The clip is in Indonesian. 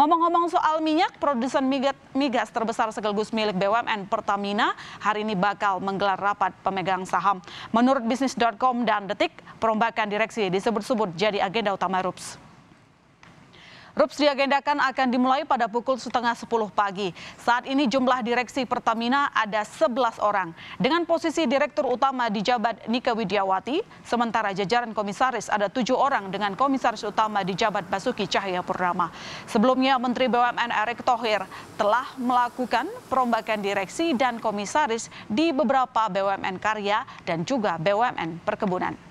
Ngomong-ngomong soal minyak, produsen migas terbesar sekaligus milik BUMN Pertamina hari ini bakal menggelar rapat pemegang saham. Menurut bisnis.com dan Detik, perombakan direksi disebut-sebut jadi agenda utama RUPS. RUPS diagendakan akan dimulai pada pukul setengah 10 pagi. Saat ini jumlah direksi Pertamina ada 11 orang. Dengan posisi direktur utama dijabat Nika Widiawati, sementara jajaran komisaris ada tujuh orang dengan komisaris utama dijabat Basuki Cahaya Purnama. Sebelumnya Menteri BUMN Erick Thohir telah melakukan perombakan direksi dan komisaris di beberapa BUMN karya dan juga BUMN perkebunan.